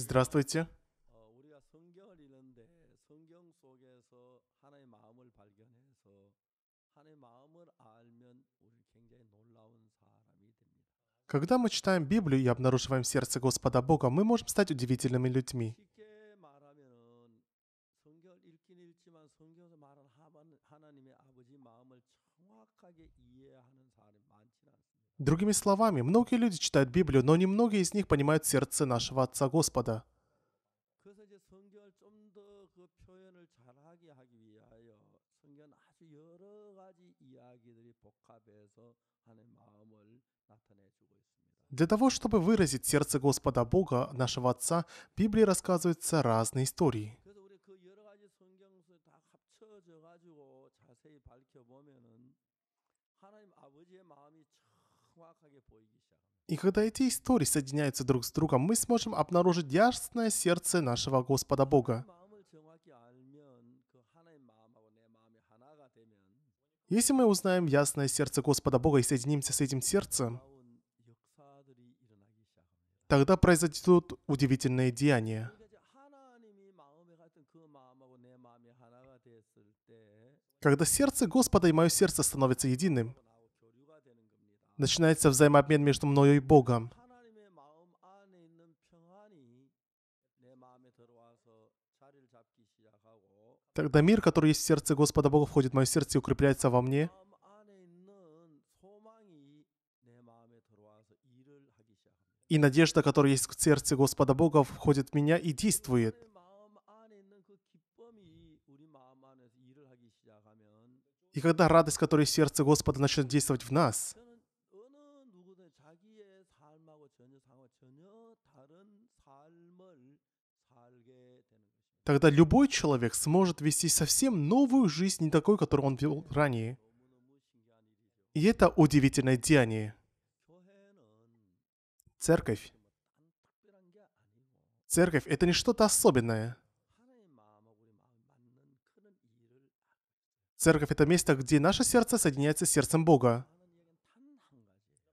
Здравствуйте. Когда мы читаем Библию и обнаруживаем сердце Господа Бога, мы можем стать удивительными людьми. Другими словами, многие люди читают Библию, но немногие из них понимают сердце нашего Отца Господа. Для того, чтобы выразить сердце Господа Бога, нашего Отца, в Библии рассказываются разные истории – И когда эти истории соединяются друг с другом, мы сможем обнаружить ясное сердце нашего Господа Бога. Если мы узнаем ясное сердце Господа Бога и соединимся с этим сердцем, тогда произойдут удивительные деяния. Когда сердце Господа и мое сердце становятся единым, начинается взаимообмен между мною и Богом. Тогда мир, который есть в сердце Господа Бога, входит в мое сердце и укрепляется во мне. И надежда, которая есть в сердце Господа Бога, входит в меня и действует. И когда радость, которая есть в сердце Господа, начнет действовать в нас – Тогда любой человек сможет вести совсем новую жизнь, не такой, которую он вел ранее. И это удивительное деяние. Церковь. Церковь – это не что-то особенное. Церковь – это место, где наше сердце соединяется с сердцем Бога.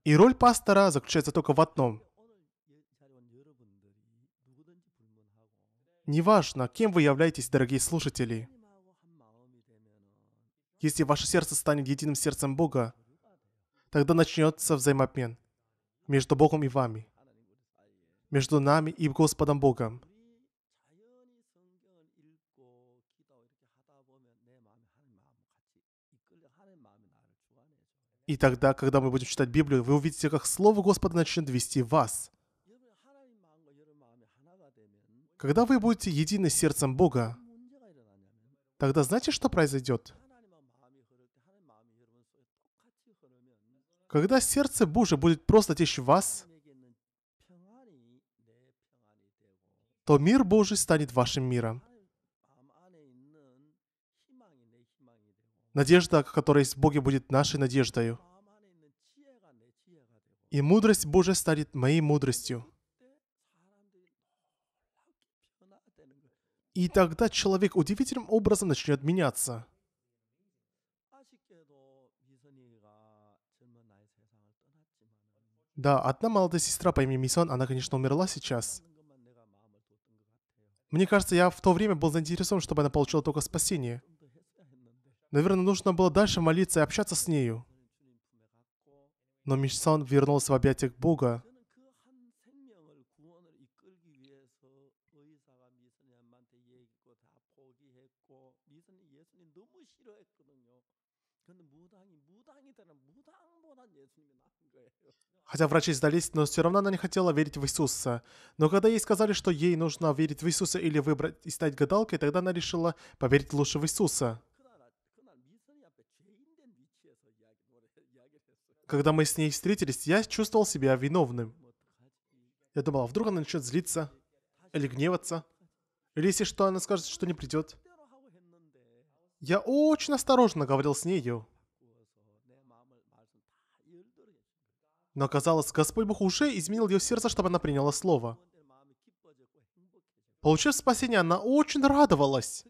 И роль пастора заключается только в одном Неважно, кем вы являетесь, дорогие слушатели. Если ваше сердце станет единым сердцем Бога, тогда начнется взаимообмен между Богом и вами, между нами и Господом Богом. И тогда, когда мы будем читать Библию, вы увидите, как Слово Господа начнет вести вас. Когда вы будете едины с сердцем Бога, тогда знаете, что произойдет? Когда сердце Божие будет просто течь в вас, то мир Божий станет вашим миром. Надежда, которая есть в Боге, будет нашей надеждою. И мудрость Божия станет моей мудростью. И тогда человек удивительным образом начнет меняться. Да, одна молодая сестра по имени Мисон, она, конечно, умерла сейчас. Мне кажется, я в то время был заинтересован, чтобы она получила только спасение. Наверное, нужно было дальше молиться и общаться с нею. Но Мишсан вернулся в объятиях Бога. 그는 무당이 무당이들은 무당보다 예수님이 나은 거예요. Хотя врачи сдались, но все равно она не хотела верить в Иисуса. Но когда ей сказали, что ей нужно верить в Иисуса или выбрать и стать гадалкой, тогда она решила поверить лучше в Иисуса. Когда мы с ней встретились, я чувствовал себя виновным. Я думал, а вдруг она начнет злиться или гневаться. Или если что, она скажет, что не придет. Я очень осторожно говорил с нею. Но казалось, Господь Бог уже изменил ее сердце, чтобы она приняла слово. Получив спасение, она очень радовалась.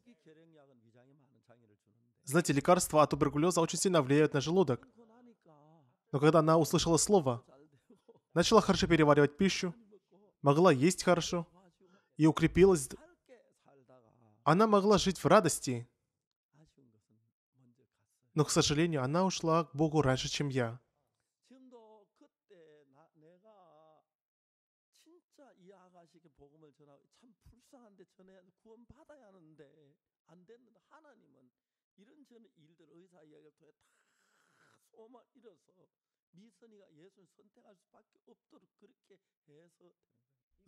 Знаете, лекарства от туберкулеза очень сильно влияют на желудок. Но когда она услышала слово, начала хорошо переваривать пищу, могла есть хорошо и укрепилась, она могла жить в радости. Но, к сожалению, она ушла к Богу раньше, чем я.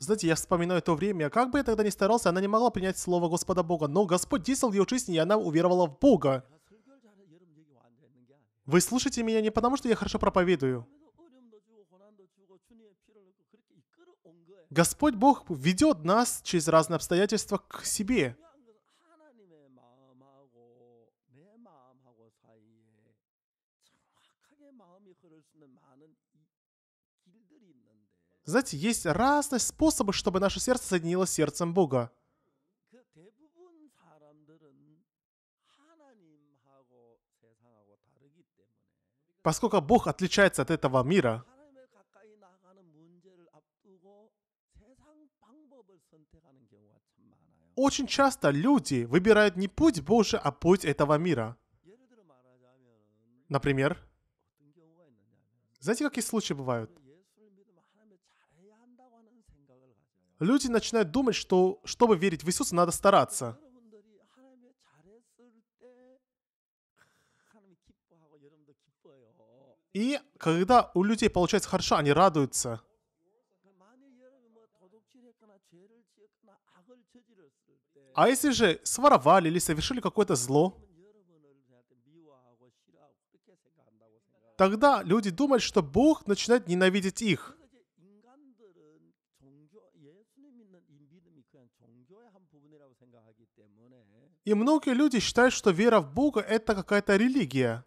Знаете, я вспоминаю то время, как бы я тогда ни старался, она не могла принять слово Господа Бога, но Господь действовал в ее жизни, и она уверовала в Бога. Вы слушаете меня не потому, что я хорошо проповедую. Господь Бог ведет нас через разные обстоятельства к себе. Знаете, есть разные способы, чтобы наше сердце соединилось с сердцем Бога. Поскольку Бог отличается от этого мира, очень часто люди выбирают не путь Божий, а путь этого мира. Например, знаете, какие случаи бывают? Люди начинают думать, что чтобы верить в Иисуса, надо стараться. И когда у людей получается хорошо, они радуются. А если же своровали или совершили какое-то зло, тогда люди думают, что Бог начинает ненавидеть их. И многие люди считают, что вера в Бога — это какая-то религия.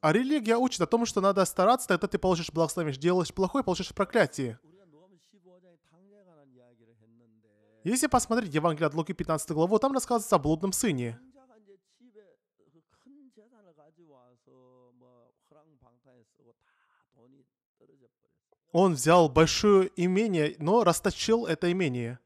А религия учит о том, что надо стараться, тогда ты получишь благословение. Делаешь плохое, получишь проклятие. Если посмотреть Евангелие от Луки 15 главу, там рассказывается о блудном сыне. Он взял большое имение, но расточил это имение.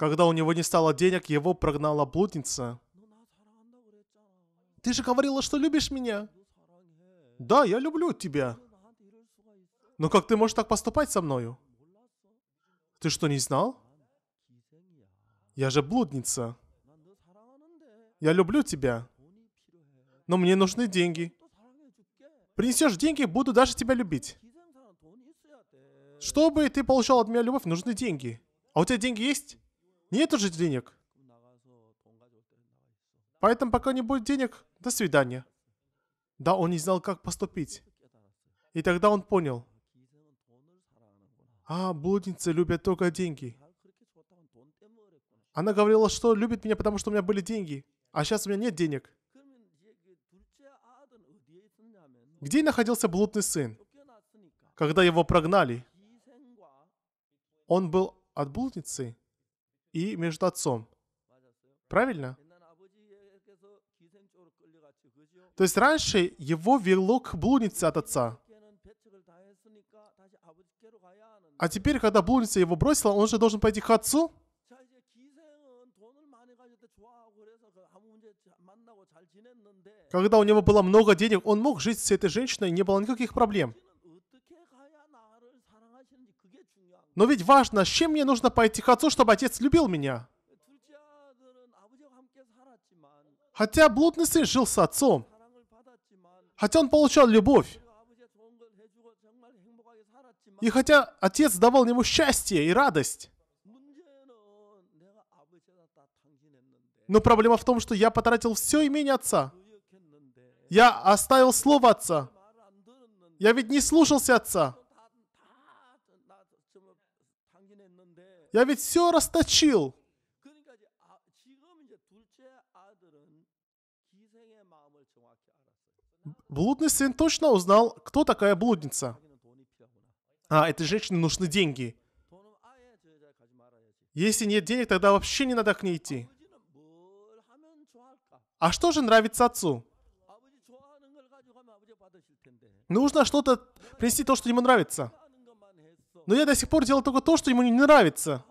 Когда у него не стало денег, его прогнала блудница. Ты же говорила, что любишь меня. Да, я люблю тебя. Но «Ну как ты можешь так поступать со мною? Ты что, не знал? Я же блудница. Я люблю тебя. Но мне нужны деньги. Принесешь деньги, буду даже тебя любить. Чтобы ты получал от меня любовь, нужны деньги. А у тебя деньги есть? Нету же денег. Поэтому пока не будет денег, до свидания. Да, он не знал, как поступить. И тогда он понял. А, блудницы любят только деньги. Она говорила, что любит меня, потому что у меня были деньги. А сейчас у меня нет денег. Где находился блудный сын? Когда его прогнали. Он был от блудницы и между отцом. Правильно? То есть раньше его вело к блуднице от отца. А теперь, когда блудница его бросила, он же должен пойти к отцу? Когда у него было много денег, он мог жить с этой женщиной, не было никаких проблем. Но ведь важно, с чем мне нужно пойти к отцу, чтобы отец любил меня. Хотя блудный сын жил с отцом, хотя он получал любовь, и хотя отец давал ему счастье и радость, но проблема в том, что я потратил все имение отца. Я оставил слово отца. Я ведь не слушался отца. Я ведь все расточил. Блудный сын точно узнал, кто такая блудница. А, этой женщине нужны деньги. Если нет денег, тогда вообще не надо к ней идти. А что же нравится отцу? Нужно что-то принести то, что ему нравится. Но я до сих пор делал только то, что ему не нравится.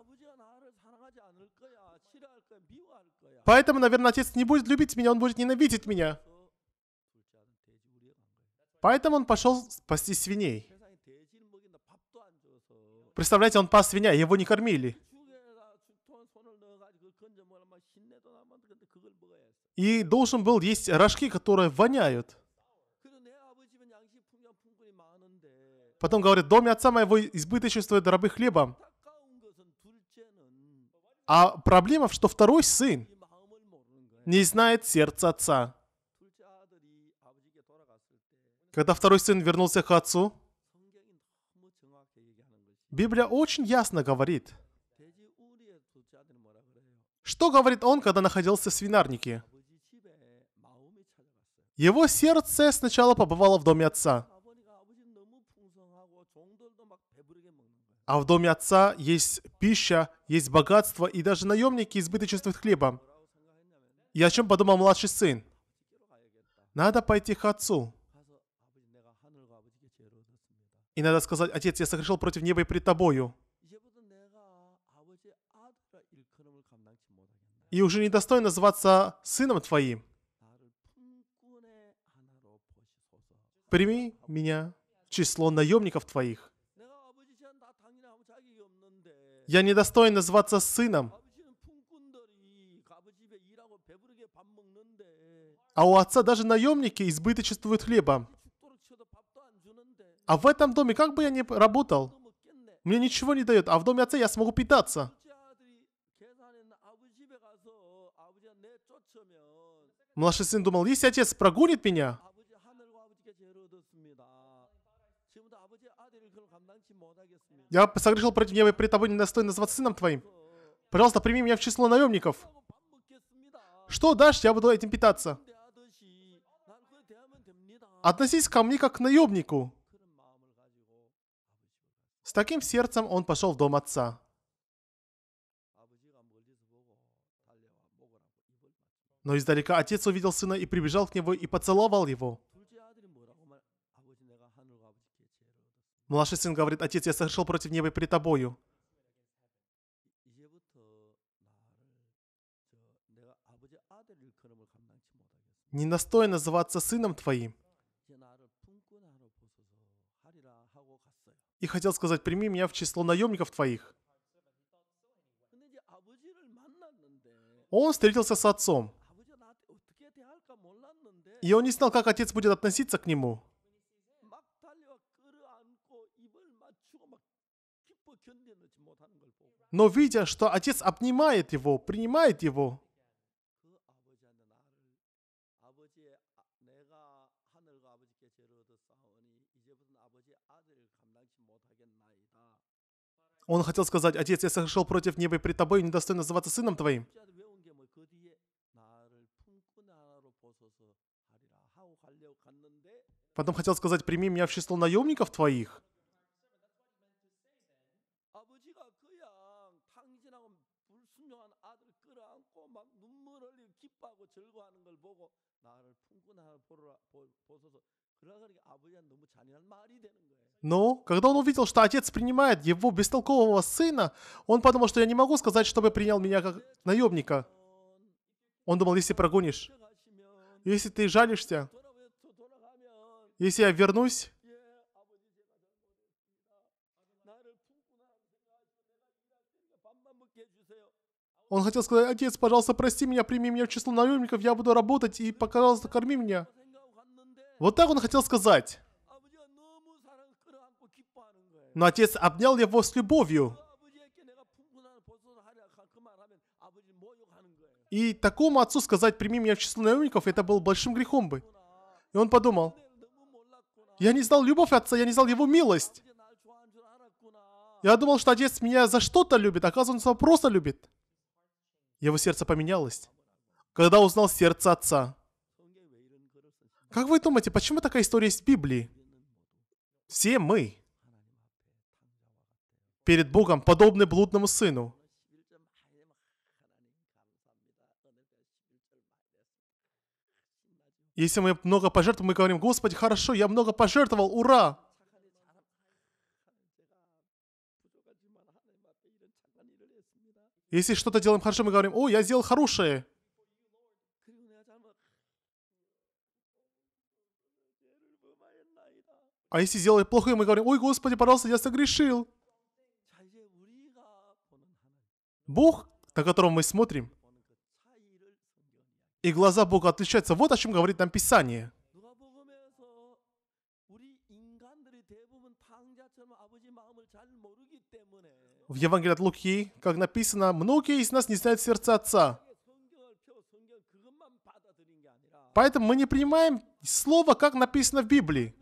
Поэтому, наверное, отец не будет любить меня, он будет ненавидеть меня. Поэтому он пошел спасти свиней. Представляете, он пас свинья, его не кормили. И должен был есть рожки, которые воняют. Потом говорит, доме отца моего избыточествует рабы хлеба, А проблема, что второй сын не знает сердца отца. Когда второй сын вернулся к отцу, Библия очень ясно говорит, что говорит он, когда находился в свинарнике. Его сердце сначала побывало в доме отца – А в доме отца есть пища, есть богатство, и даже наемники избыточествуют хлебом. И о чем подумал младший сын? Надо пойти к отцу. И надо сказать, отец, я согрешил против неба и пред тобою. И уже не называться сыном твоим. Прими меня в число наемников твоих. Я недостоин называться сыном. А у отца даже наемники избыточествуют хлебом. А в этом доме, как бы я ни работал, мне ничего не дает, а в доме отца я смогу питаться. Младший сын думал, если отец прогонит меня, Я согрешил против неба и при тобой не достоин назваться сыном твоим. Пожалуйста, прими меня в число наемников. Что дашь, я буду этим питаться. Относись ко мне как к наемнику. С таким сердцем он пошел в дом отца. Но издалека отец увидел сына и прибежал к нему и поцеловал его. Младший сын говорит, «Отец, я совершил против неба и перед тобою». Не настой называться сыном твоим. И хотел сказать, прими меня в число наемников твоих. Он встретился с отцом. И он не знал, как отец будет относиться к нему. Но видя, что отец обнимает его, принимает его, Он хотел сказать, «Отец, я сошел против неба и пред тобой, не называться сыном твоим». Потом хотел сказать, «Прими меня в число наемников твоих». Но ну, когда он увидел, что отец принимает его бестолкового сына, он подумал, что я не могу сказать, чтобы принял меня как наемника. Он думал, если прогонишь, если ты жалишься, если я вернусь, Он хотел сказать, отец, пожалуйста, прости меня, прими меня в число наемников, я буду работать и, пожалуйста, корми меня. Вот так он хотел сказать. Но отец обнял его с любовью. И такому отцу сказать, прими меня в число наемников, это был большим грехом бы. И он подумал, я не знал любовь отца, я не знал его милость. Я думал, что отец меня за что-то любит, оказывается, он просто любит. Его сердце поменялось, когда узнал сердце отца. Как вы думаете, почему такая история есть в Библии? Все мы перед Богом подобны блудному сыну. Если мы много пожертвуем, мы говорим, Господи, хорошо, я много пожертвовал, ура! Если что-то делаем хорошо, мы говорим, о, я сделал хорошее. А если сделает плохое, мы говорим, ой, Господи, пожалуйста, я согрешил. Бог, на которого мы смотрим, и глаза Бога отличаются. Вот о чем говорит нам Писание. В Евангелии от Луки, как написано, многие из нас не знают сердца Отца. Поэтому мы не принимаем слово, как написано в Библии.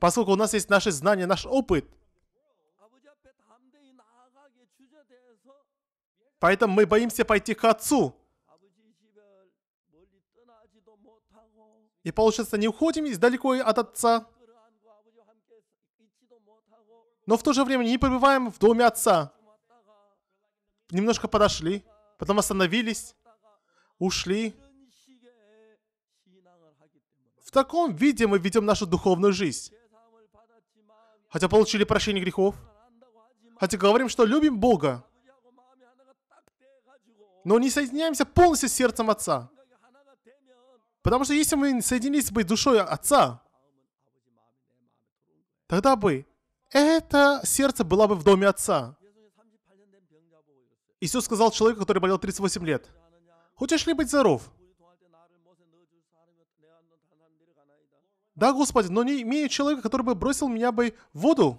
поскольку у нас есть наши знания, наш опыт. Поэтому мы боимся пойти к Отцу. И получается, не уходим издалеко от Отца, но в то же время не пребываем в доме Отца. Немножко подошли, потом остановились, ушли. В таком виде мы ведем нашу духовную жизнь. Хотя получили прощение грехов. Хотя говорим, что любим Бога. Но не соединяемся полностью с сердцем Отца. Потому что если мы соединились бы душой Отца, тогда бы это сердце было бы в доме Отца. Иисус сказал человеку, который болел 38 лет, «Хочешь ли быть здоров?» Да, Господи, но не имею человека, который бы бросил меня бы в воду.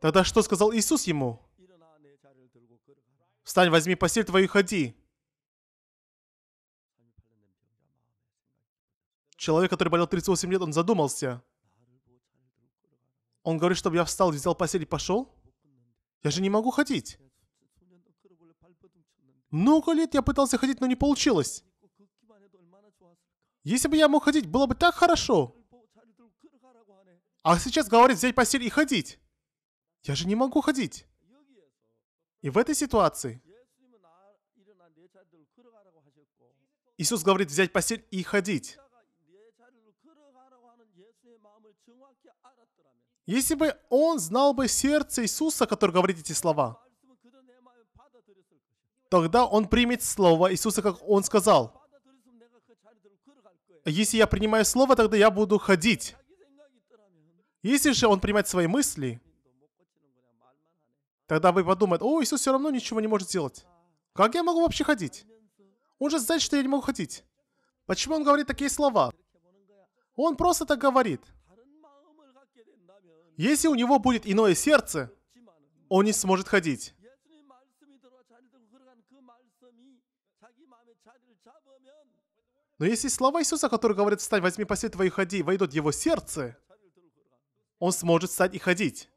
Тогда что сказал Иисус ему? Встань, возьми постель твою и ходи. Человек, который болел 38 лет, он задумался. Он говорит, чтобы я встал, взял постель и пошел? Я же не могу ходить. Много лет я пытался ходить, но не получилось. Если бы я мог ходить, было бы так хорошо. А сейчас говорит взять постель и ходить. Я же не могу ходить. И в этой ситуации Иисус говорит взять постель и ходить. Если бы он знал бы сердце Иисуса, который говорит эти слова, тогда он примет слово Иисуса, как он сказал если я принимаю слово, тогда я буду ходить. Если же он принимает свои мысли, тогда вы подумаете, о, Иисус все равно ничего не может сделать. Как я могу вообще ходить? Он же знает, что я не могу ходить. Почему он говорит такие слова? Он просто так говорит. Если у него будет иное сердце, он не сможет ходить. Но если слова Иисуса, которые говорят «Встань, возьми постель твою и ходи», войдут в его сердце, он сможет встать и ходить.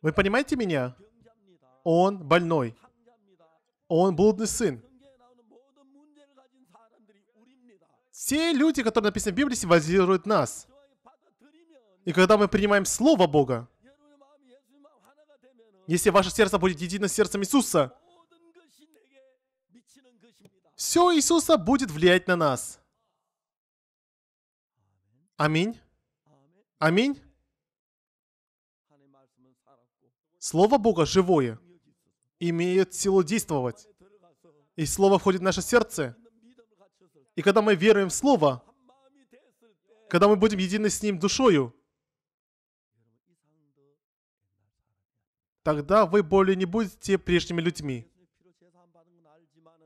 Вы понимаете меня? Он больной. Он блудный сын. Все люди, которые написаны в Библии, символизируют нас. И когда мы принимаем Слово Бога, если ваше сердце будет едино с сердцем Иисуса, все Иисуса будет влиять на нас. Аминь. Аминь. Слово Бога живое, имеет силу действовать. И Слово входит в наше сердце. И когда мы веруем в Слово, когда мы будем едины с Ним душою, тогда вы более не будете прежними людьми.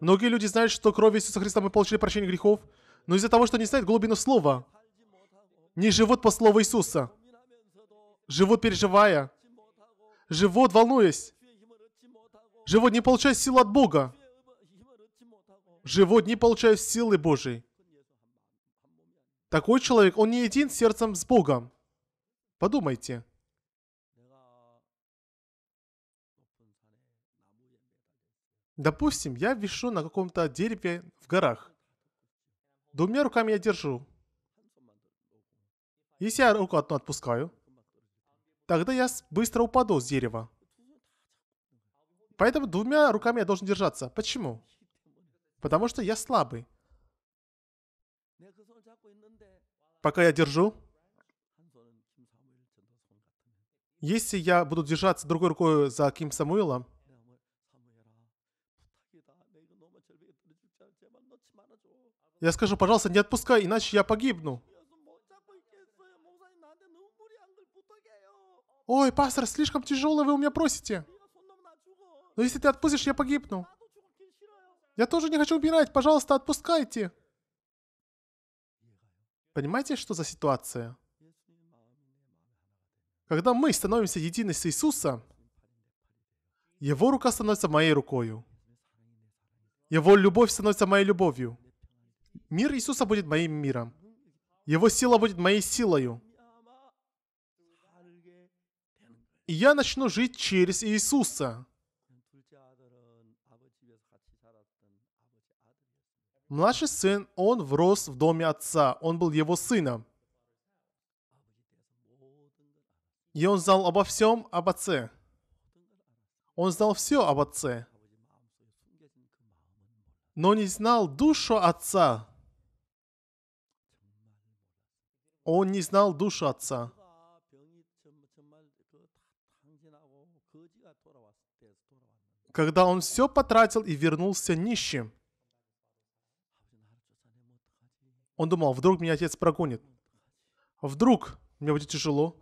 Многие люди знают, что кровью Иисуса Христа мы получили прощение грехов, но из-за того, что не знают глубину слова, не живут по слову Иисуса, живут переживая, живут волнуясь, живут не получая силы от Бога, живут не получая силы Божьей. Такой человек, он не един сердцем с Богом. Подумайте. Допустим, я вишу на каком-то дереве в горах. Двумя руками я держу. Если я руку одну отпускаю, тогда я быстро упаду с дерева. Поэтому двумя руками я должен держаться. Почему? Потому что я слабый. Пока я держу, если я буду держаться другой рукой за Ким Самуилом, Я скажу, пожалуйста, не отпускай, иначе я погибну. Ой, пастор, слишком тяжело вы у меня просите. Но если ты отпустишь, я погибну. Я тоже не хочу умирать, пожалуйста, отпускайте. Понимаете, что за ситуация? Когда мы становимся едины с Иисусом, Его рука становится моей рукою. Его любовь становится моей любовью. Мир Иисуса будет моим миром. Его сила будет моей силою. И я начну жить через Иисуса. Младший сын, он врос в доме отца, он был его сыном. И он знал обо всем об отце. Он знал все об отце. Но не знал душу отца, Он не знал душу отца. Когда он все потратил и вернулся нищим, он думал, а вдруг меня отец прогонит. Вдруг мне будет тяжело.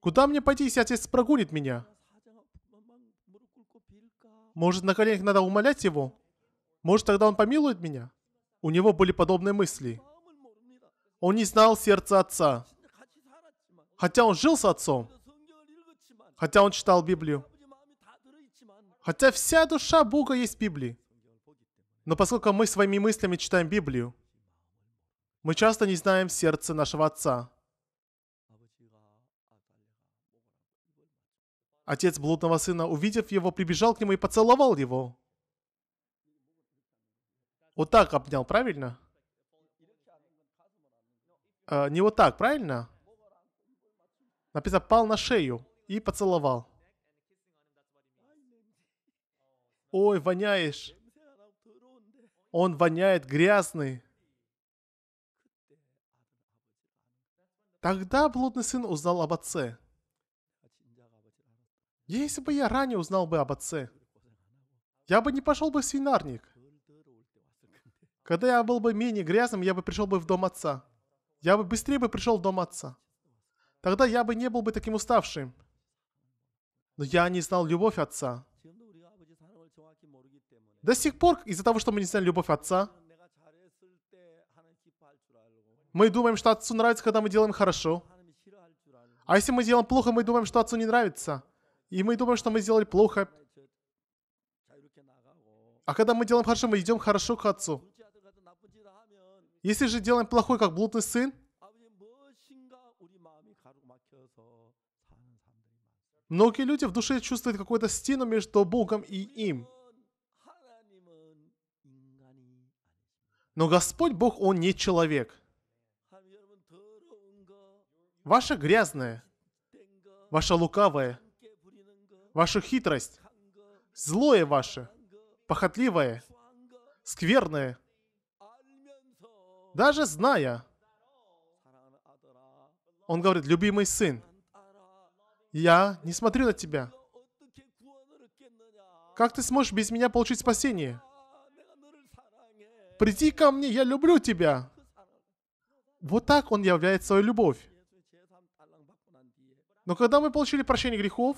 Куда мне пойти, если отец прогонит меня? Может, на коленях надо умолять его? Может, тогда он помилует меня? У него были подобные мысли. Он не знал сердца отца. Хотя он жил с отцом. Хотя он читал Библию. Хотя вся душа Бога есть в Библии. Но поскольку мы своими мыслями читаем Библию, мы часто не знаем сердце нашего отца. Отец блудного сына, увидев его, прибежал к нему и поцеловал его. Вот так обнял, правильно? Э, не вот так, правильно? Написано, пал на шею и поцеловал. Ой, воняешь. Он воняет грязный. Тогда блудный сын узнал об отце. Если бы я ранее узнал бы об отце, я бы не пошел бы в свинарник. Когда я был бы менее грязным, я бы пришел бы в дом отца я бы быстрее бы пришел в дом отца. Тогда я бы не был бы таким уставшим. Но я не знал любовь отца. До сих пор, из-за того, что мы не знали любовь отца, мы думаем, что отцу нравится, когда мы делаем хорошо. А если мы делаем плохо, мы думаем, что отцу не нравится. И мы думаем, что мы сделали плохо. А когда мы делаем хорошо, мы идем хорошо к отцу. Если же делаем плохой, как блудный сын, многие люди в душе чувствуют какую-то стену между Богом и им. Но Господь Бог, Он не человек. Ваше грязное, ваше лукавое, ваша хитрость, злое ваше, похотливое, скверное – даже зная, он говорит, любимый сын, я не смотрю на тебя. Как ты сможешь без меня получить спасение? Приди ко мне, я люблю тебя. Вот так он являет свою любовь. Но когда мы получили прощение грехов,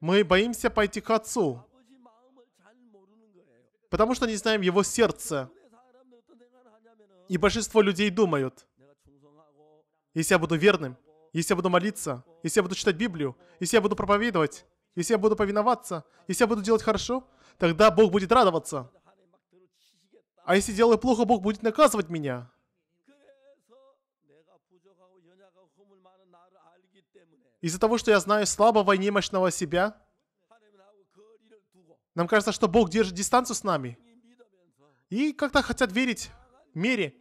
мы боимся пойти к Отцу, Потому что не знаем его сердце. И большинство людей думают, если я буду верным, если я буду молиться, если я буду читать Библию, если я буду проповедовать, если я буду повиноваться, если я буду делать хорошо, тогда Бог будет радоваться. А если делаю плохо, Бог будет наказывать меня. Из-за того, что я знаю слабого и немощного себя, нам кажется, что Бог держит дистанцию с нами. И как-то хотят верить мере.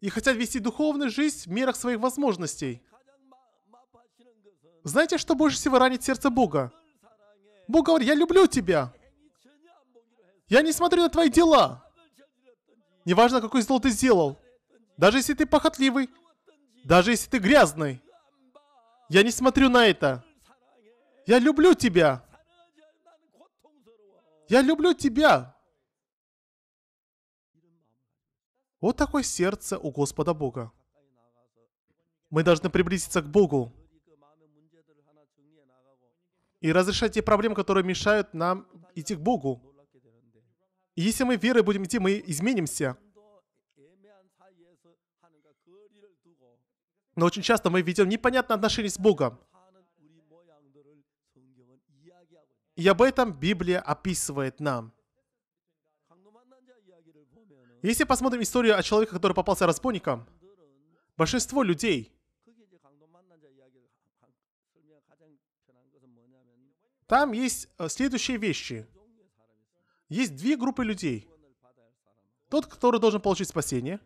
И хотят вести духовную жизнь в мерах своих возможностей. Знаете, что больше всего ранит сердце Бога? Бог говорит, я люблю тебя. Я не смотрю на твои дела. Неважно, какой зло ты сделал. Даже если ты похотливый. Даже если ты грязный. Я не смотрю на это. Я люблю тебя. Я люблю тебя!» Вот такое сердце у Господа Бога. Мы должны приблизиться к Богу и разрешать те проблемы, которые мешают нам идти к Богу. И если мы верой будем идти, мы изменимся. Но очень часто мы видим непонятное отношение с Богом. И об этом Библия описывает нам. Если посмотрим историю о человеке, который попался разбойником, большинство людей, там есть э, следующие вещи. Есть две группы людей. Тот, который должен получить спасение,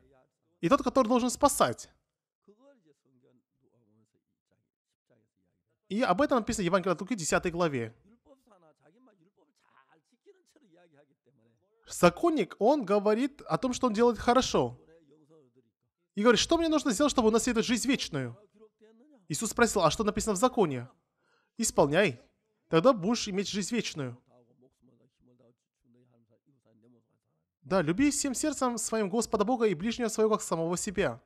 и тот, который должен спасать. И об этом написано в Евангелии от Луки, 10 главе. Законник, он говорит о том, что он делает хорошо. И говорит, что мне нужно сделать, чтобы унаследовать жизнь вечную? Иисус спросил, а что написано в законе? Исполняй, тогда будешь иметь жизнь вечную. Да, люби всем сердцем своим Господа Бога и ближнего своего, как самого себя.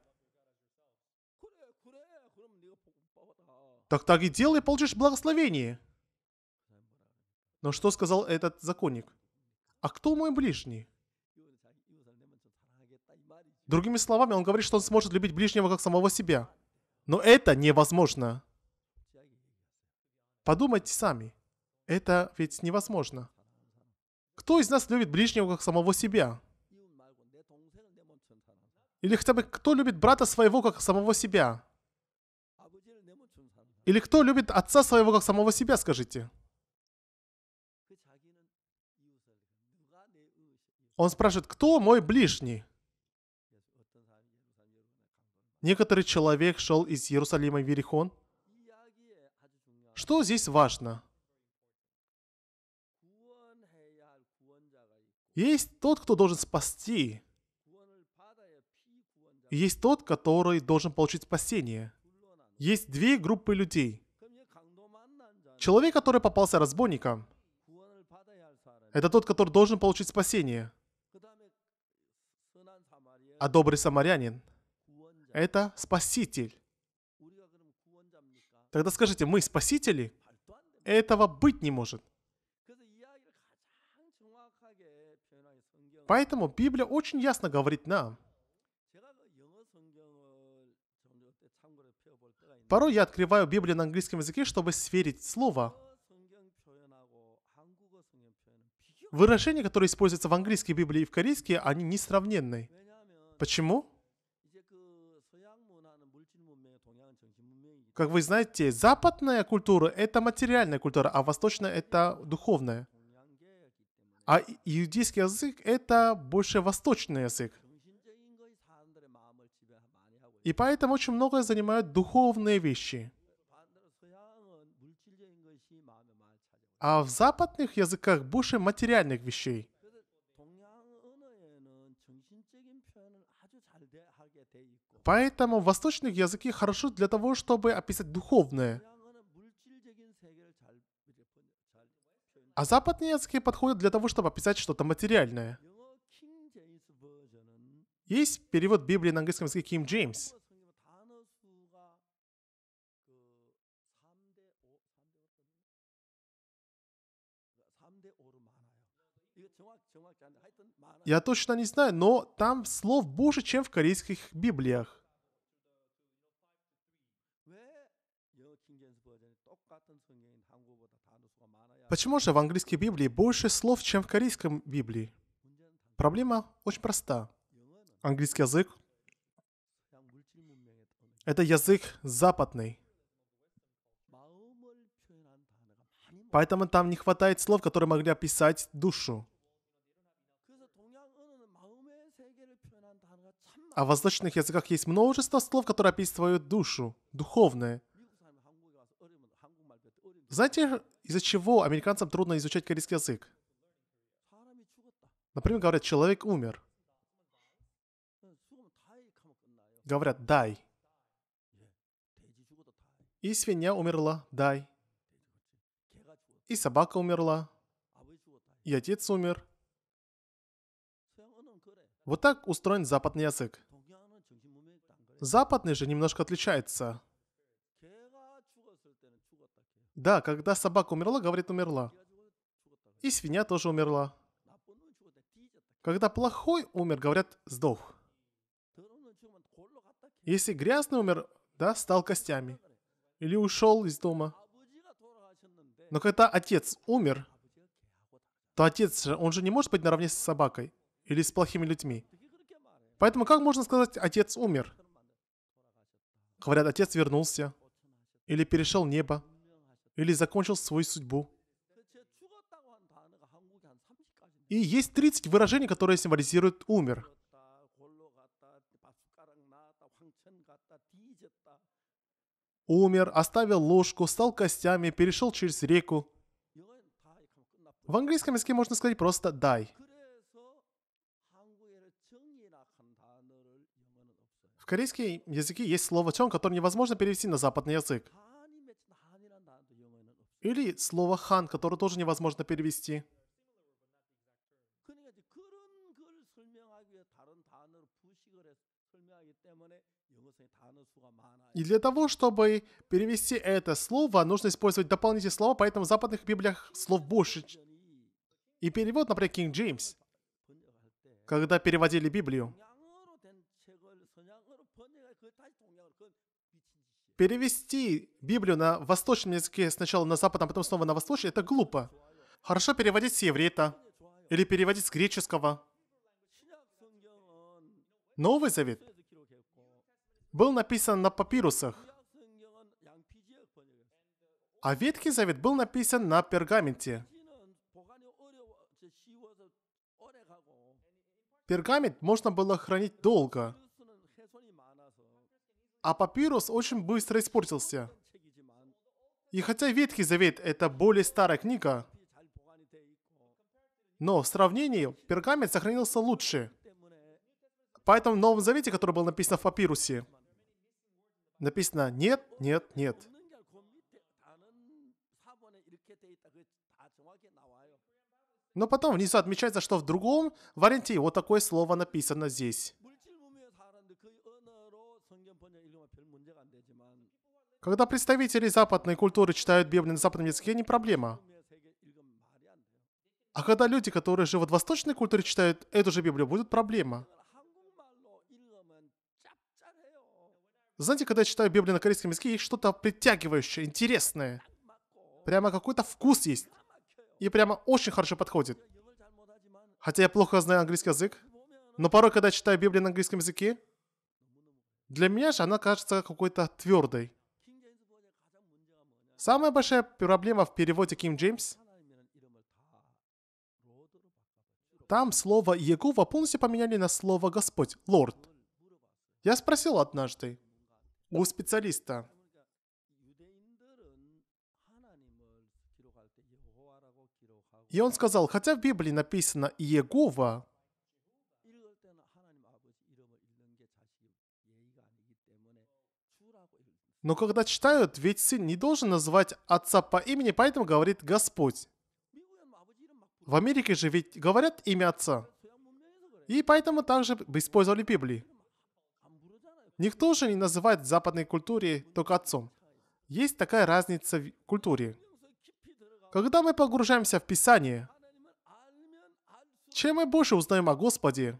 Так так и делай, получишь благословение. Но что сказал этот законник? а кто мой ближний? Другими словами, он говорит, что он сможет любить ближнего как самого себя. Но это невозможно. Подумайте сами. Это ведь невозможно. Кто из нас любит ближнего как самого себя? Или хотя бы кто любит брата своего как самого себя? Или кто любит отца своего как самого себя, скажите? Он спрашивает, кто мой ближний? Некоторый человек шел из Иерусалима в Иерихон. Что здесь важно? Есть тот, кто должен спасти. Есть тот, который должен получить спасение. Есть две группы людей. Человек, который попался разбойником, это тот, который должен получить спасение. А добрый самарянин – это спаситель. Тогда скажите, мы спасители? Этого быть не может. Поэтому Библия очень ясно говорит нам. Порой я открываю Библию на английском языке, чтобы сверить слово. Выражения, которые используются в английской Библии и в корейской, они несравненны. Почему? Как вы знаете, западная культура — это материальная культура, а восточная — это духовная. А иудейский язык — это больше восточный язык. И поэтому очень многое занимают духовные вещи. А в западных языках больше материальных вещей. Поэтому восточные языки хороши для того, чтобы описать духовное. А западные языки подходят для того, чтобы описать что-то материальное. Есть перевод Библии на английском языке Ким Джеймс. Я точно не знаю, но там слов больше, чем в корейских Библиях. Почему же в английской Библии больше слов, чем в корейском Библии? Проблема очень проста. Английский язык – это язык западный. Поэтому там не хватает слов, которые могли описать душу. А в восточных языках есть множество слов, которые описывают душу, духовное. Знаете, из-за чего американцам трудно изучать корейский язык? Например, говорят, человек умер. Говорят, дай. И свинья умерла, дай. И собака умерла. И отец умер. Вот так устроен западный язык. Западный же немножко отличается. Да, когда собака умерла, говорит умерла. И свинья тоже умерла. Когда плохой умер, говорят сдох. Если грязный умер, да, стал костями. Или ушел из дома. Но когда отец умер, то отец же, он же не может быть наравне с собакой или с плохими людьми. Поэтому как можно сказать, отец умер? Говорят, отец вернулся или перешел небо или закончил свою судьбу. И есть 30 выражений, которые символизируют «умер». Умер, оставил ложку, стал костями, перешел через реку. В английском языке можно сказать просто «дай». В корейском языке есть слово «чон», которое невозможно перевести на западный язык. Или слово «хан», которое тоже невозможно перевести. И для того, чтобы перевести это слово, нужно использовать дополнительные слова, поэтому в западных библиях слов больше. И перевод, например, King James, когда переводили Библию. перевести Библию на восточном языке сначала на западном, а потом снова на восточный, это глупо. Хорошо переводить с еврейта или переводить с греческого. Новый Завет был написан на папирусах, а Ветхий Завет был написан на пергаменте. Пергамент можно было хранить долго. А папирус очень быстро испортился. И хотя Ветхий Завет – это более старая книга, но в сравнении пергамент сохранился лучше. Поэтому в Новом Завете, который был написан в папирусе, написано «нет, нет, нет». Но потом внизу отмечается, что в другом варианте вот такое слово написано здесь. Когда представители западной культуры читают Библию на западном языке, не проблема. А когда люди, которые живут в восточной культуре, читают эту же Библию, будет проблема. Знаете, когда я читаю Библию на корейском языке, есть что-то притягивающее, интересное. Прямо какой-то вкус есть. И прямо очень хорошо подходит. Хотя я плохо знаю английский язык, но порой, когда я читаю Библию на английском языке, для меня же она кажется какой-то твердой. Самая большая проблема в переводе Ким Джеймс Там слово Егова полностью поменяли на слово Господь, Лорд. Я спросил однажды у специалиста. И он сказал, хотя в Библии написано Егова, Но когда читают, ведь сын не должен называть отца по имени, поэтому говорит Господь. В Америке же ведь говорят имя отца. И поэтому также использовали Библии. Никто же не называет в западной культуре только отцом. Есть такая разница в культуре. Когда мы погружаемся в Писание, чем мы больше узнаем о Господе,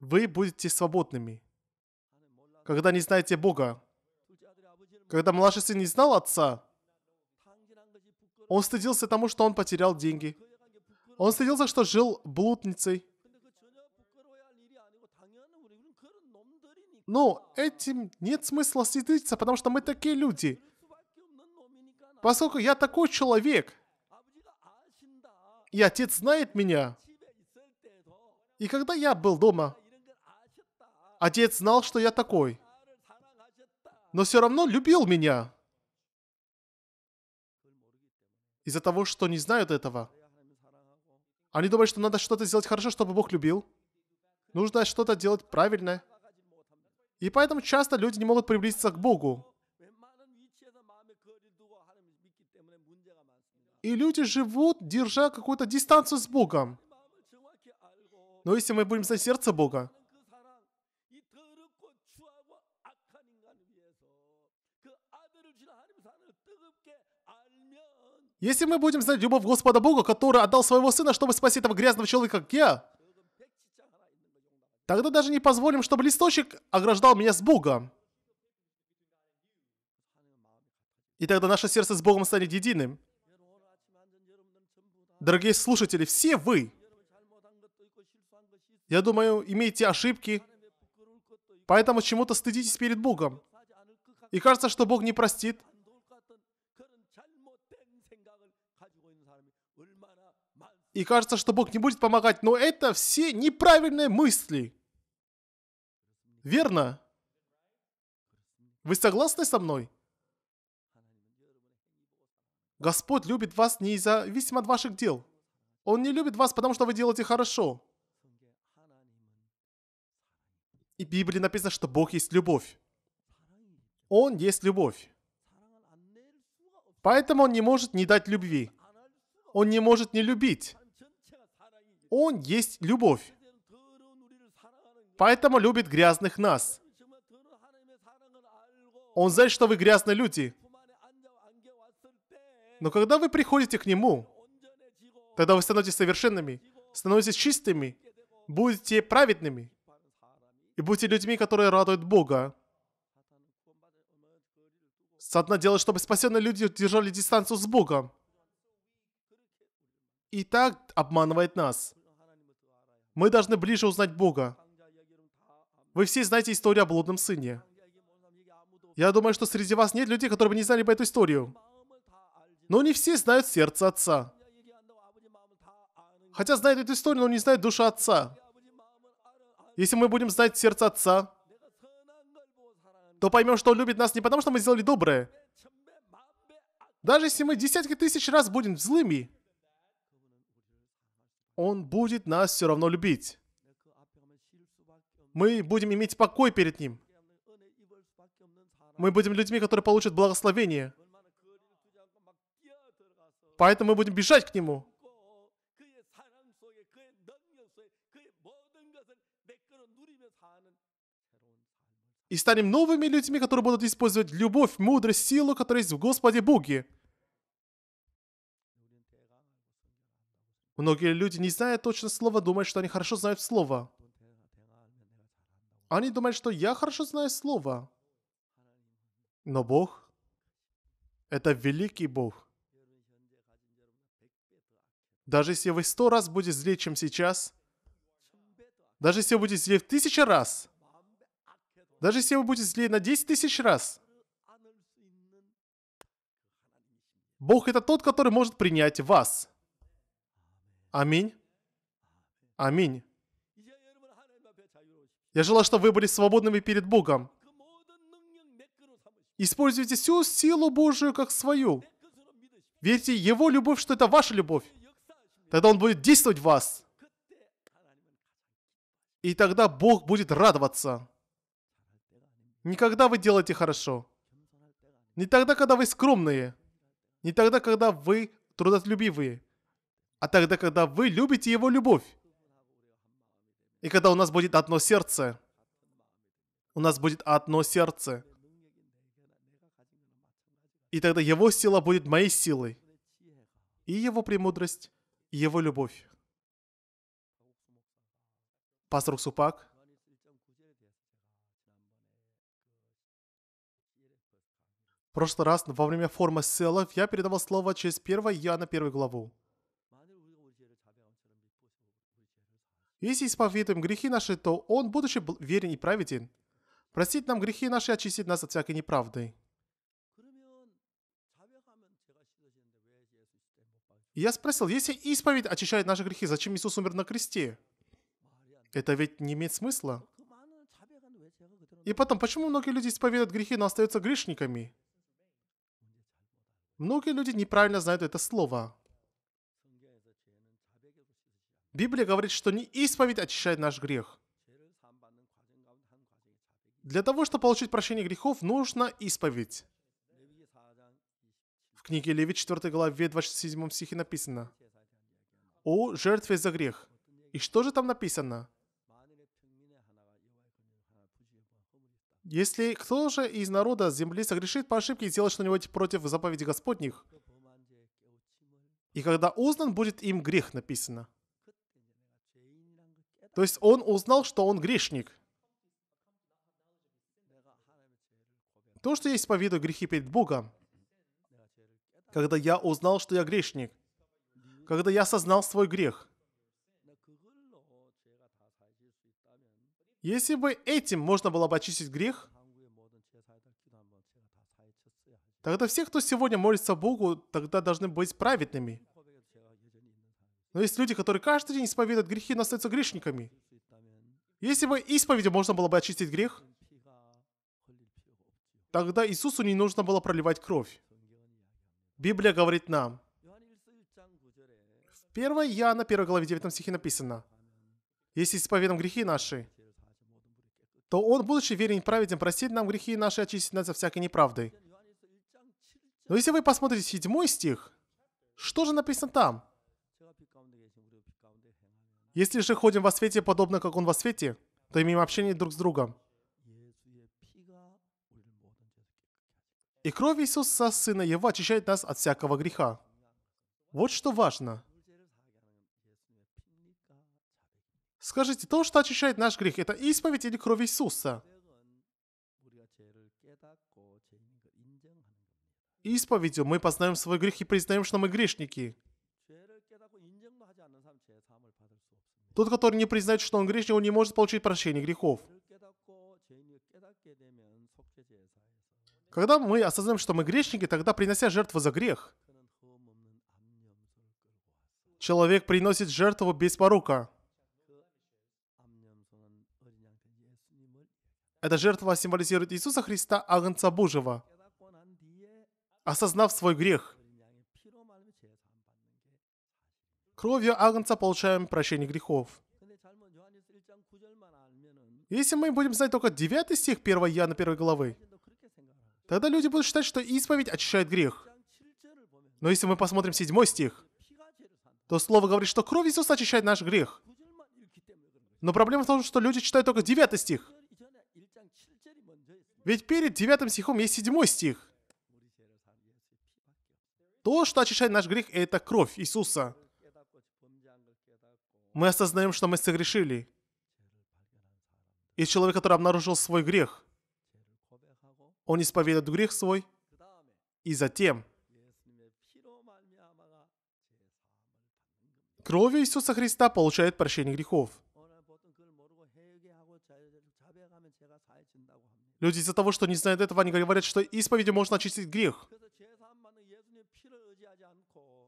вы будете свободными. Когда не знаете Бога, когда младший сын не знал отца, он стыдился тому, что он потерял деньги. Он стыдился, что жил блудницей. Но этим нет смысла стыдиться, потому что мы такие люди. Поскольку я такой человек, и отец знает меня. И когда я был дома, отец знал, что я такой но все равно любил меня. Из-за того, что не знают этого. Они думают, что надо что-то сделать хорошо, чтобы Бог любил. Нужно что-то делать правильное. И поэтому часто люди не могут приблизиться к Богу. И люди живут, держа какую-то дистанцию с Богом. Но если мы будем знать сердце Бога, Если мы будем знать любовь Господа Бога, который отдал своего сына, чтобы спасти этого грязного человека, как я, тогда даже не позволим, чтобы листочек ограждал меня с Богом. И тогда наше сердце с Богом станет единым. Дорогие слушатели, все вы, я думаю, имеете ошибки, поэтому чему-то стыдитесь перед Богом. И кажется, что Бог не простит – и кажется, что Бог не будет помогать, но это все неправильные мысли. Верно? Вы согласны со мной? Господь любит вас независимо от ваших дел. Он не любит вас, потому что вы делаете хорошо. И в Библии написано, что Бог есть любовь. Он есть любовь. Поэтому Он не может не дать любви. Он не может не любить. Он есть любовь. Поэтому любит грязных нас. Он знает, что вы грязные люди. Но когда вы приходите к Нему, тогда вы становитесь совершенными, становитесь чистыми, будете праведными и будете людьми, которые радуют Бога. Сатана делает, чтобы спасенные люди держали дистанцию с Богом. И так обманывает нас. Мы должны ближе узнать Бога. Вы все знаете историю о блудном сыне. Я думаю, что среди вас нет людей, которые бы не знали бы эту историю. Но не все знают сердце отца. Хотя знают эту историю, но не знают душу отца. Если мы будем знать сердце отца, то поймем, что он любит нас не потому, что мы сделали доброе. Даже если мы десятки тысяч раз будем злыми, он будет нас все равно любить. Мы будем иметь покой перед Ним. Мы будем людьми, которые получат благословение. Поэтому мы будем бежать к Нему. И станем новыми людьми, которые будут использовать любовь, мудрость, силу, которая есть в Господе Боге. Многие люди, не зная точно слова, думают, что они хорошо знают слово. Они думают, что я хорошо знаю слово. Но Бог – это великий Бог. Даже если вы сто раз будете злее, чем сейчас, даже если вы будете злее в тысячу раз, даже если вы будете злее на десять тысяч раз, Бог – это тот, который может принять вас – Аминь. Аминь. Я желаю, чтобы вы были свободными перед Богом. Используйте всю силу Божию как свою. Верьте Его любовь, что это ваша любовь. Тогда Он будет действовать в вас. И тогда Бог будет радоваться. Никогда вы делаете хорошо. Не тогда, когда вы скромные. Не тогда, когда вы трудолюбивые а тогда, когда вы любите Его любовь. И когда у нас будет одно сердце, у нас будет одно сердце. И тогда Его сила будет моей силой. И Его премудрость, и Его любовь. Пастор Супак – В прошлый раз во время форума селов я передавал слово через 1 Иоанна 1 главу. Если исповедуем грехи наши, то Он, будучи верен и праведен, простит нам грехи наши и очистит нас от всякой неправды. я спросил, если исповедь очищает наши грехи, зачем Иисус умер на кресте? Это ведь не имеет смысла. И потом, почему многие люди исповедуют грехи, но остаются грешниками? Многие люди неправильно знают это слово. Библия говорит, что не исповедь очищает наш грех. Для того, чтобы получить прощение грехов, нужно исповедь. В книге Леви 4 главе 27 стихе написано «О жертве за грех». И что же там написано? Если кто же из народа земли согрешит по ошибке и сделает что-нибудь против заповеди Господних, и когда узнан будет им грех, написано – то есть он узнал, что он грешник. То, что есть по виду грехи перед Богом. Когда я узнал, что я грешник. Когда я осознал свой грех. Если бы этим можно было бы очистить грех, тогда все, кто сегодня молится Богу, тогда должны быть праведными. Но есть люди, которые каждый день исповедуют грехи, но остаются грешниками. Если бы исповедью можно было бы очистить грех, тогда Иисусу не нужно было проливать кровь. Библия говорит нам. В 1 Иоанна 1 главе 9 стихе написано. Если исповедом грехи наши, то Он, будучи верен и праведен, простит нам грехи наши очистит нас от всякой неправды. Но если вы посмотрите 7 стих, что же написано там? Если же ходим во свете, подобно как Он во свете, то имеем общение друг с другом. И кровь Иисуса, Сына Его, очищает нас от всякого греха. Вот что важно. Скажите, то, что очищает наш грех, это исповедь или кровь Иисуса? Исповедью мы познаем свой грех и признаем, что мы грешники – Тот, который не признает, что он грешник, он не может получить прощение грехов. Когда мы осознаем, что мы грешники, тогда принося жертву за грех, человек приносит жертву без порука. Эта жертва символизирует Иисуса Христа, Агнца Божьего. Осознав свой грех, Кровью Агнца получаем прощение грехов. Если мы будем знать только 9 стих 1 Иоанна 1 главы, тогда люди будут считать, что исповедь очищает грех. Но если мы посмотрим 7 стих, то слово говорит, что кровь Иисуса очищает наш грех. Но проблема в том, что люди читают только 9 стих. Ведь перед 9 стихом есть 7 стих. То, что очищает наш грех, это кровь Иисуса. Мы осознаем, что мы согрешили. И человек, который обнаружил свой грех, он исповедует грех свой, и затем кровью Иисуса Христа получает прощение грехов. Люди из-за того, что не знают этого, они говорят, что исповедью можно очистить грех.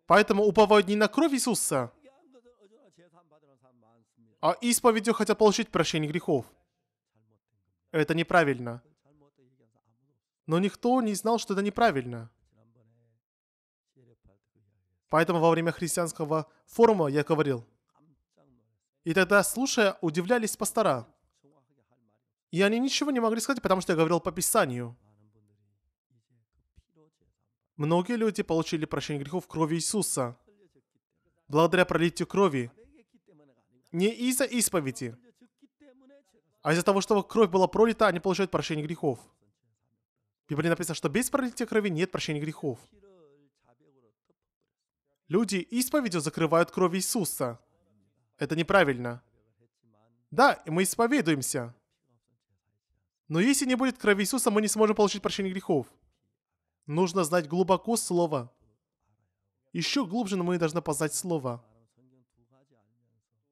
Поэтому уповают не на кровь Иисуса, а исповедью хотят получить прощение грехов. Это неправильно. Но никто не знал, что это неправильно. Поэтому во время христианского форума я говорил. И тогда, слушая, удивлялись пастора. И они ничего не могли сказать, потому что я говорил по Писанию. Многие люди получили прощение грехов крови Иисуса. Благодаря пролитию крови – не из-за исповеди, а из-за того, что кровь была пролита, они получают прощение грехов. В Библии написано, что без пролития крови нет прощения грехов. Люди исповедью закрывают кровь Иисуса. Это неправильно. Да, мы исповедуемся. Но если не будет крови Иисуса, мы не сможем получить прощение грехов. Нужно знать глубоко Слово. Еще глубже мы должны познать Слово.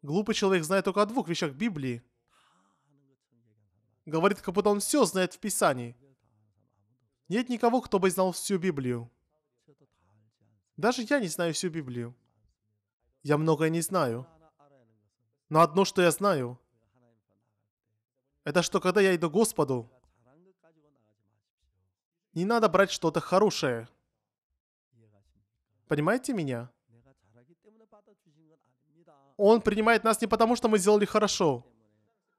Глупый человек знает только о двух вещах Библии. Говорит, как будто он все знает в Писании. Нет никого, кто бы знал всю Библию. Даже я не знаю всю Библию. Я многое не знаю. Но одно, что я знаю, это что, когда я иду к Господу, не надо брать что-то хорошее. Понимаете меня? Он принимает нас не потому, что мы сделали хорошо,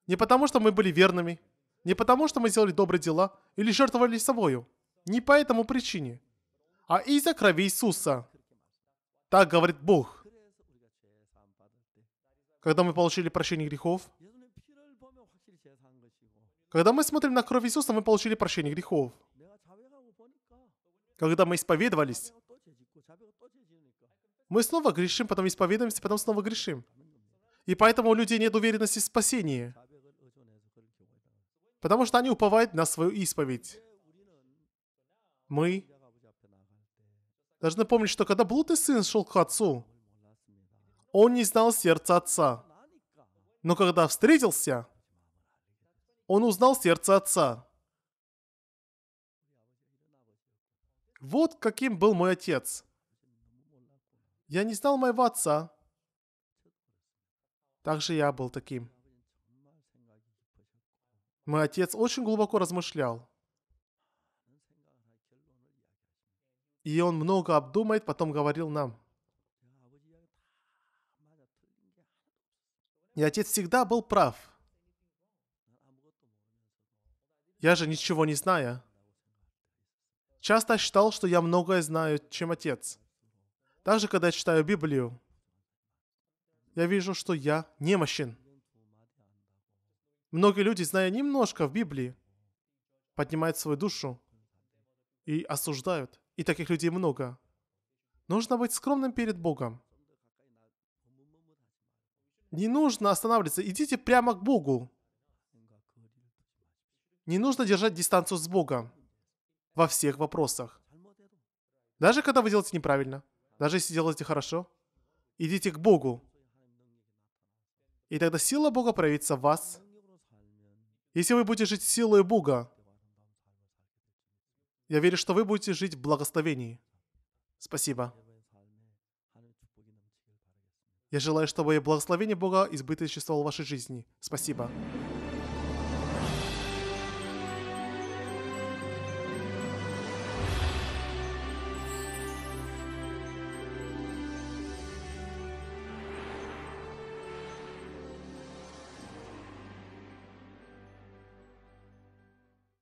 не потому, что мы были верными, не потому, что мы сделали добрые дела или жертвовали собою, не по этому причине, а из-за крови Иисуса. Так говорит Бог. Когда мы получили прощение грехов, когда мы смотрим на кровь Иисуса, мы получили прощение грехов. Когда мы исповедовались, мы снова грешим, потом исповедуемся, потом снова грешим. И поэтому у людей нет уверенности в спасении. Потому что они уповают на свою исповедь. Мы должны помнить, что когда блудный сын шел к отцу, он не знал сердца отца. Но когда встретился, он узнал сердце отца. Вот каким был мой отец – я не знал моего отца. Также я был таким. Мой отец очень глубоко размышлял. И он много обдумает, потом говорил нам. И отец всегда был прав. Я же ничего не знаю. Часто считал, что я многое знаю, чем отец. Также, когда я читаю Библию, я вижу, что я немощен. Многие люди, зная немножко в Библии, поднимают свою душу и осуждают. И таких людей много. Нужно быть скромным перед Богом. Не нужно останавливаться. Идите прямо к Богу. Не нужно держать дистанцию с Богом во всех вопросах. Даже когда вы делаете неправильно. Даже если делаете хорошо, идите к Богу. И тогда сила Бога проявится в вас. Если вы будете жить силой Бога, я верю, что вы будете жить в благословении. Спасибо. Я желаю, чтобы благословение Бога избыточествовало в вашей жизни. Спасибо.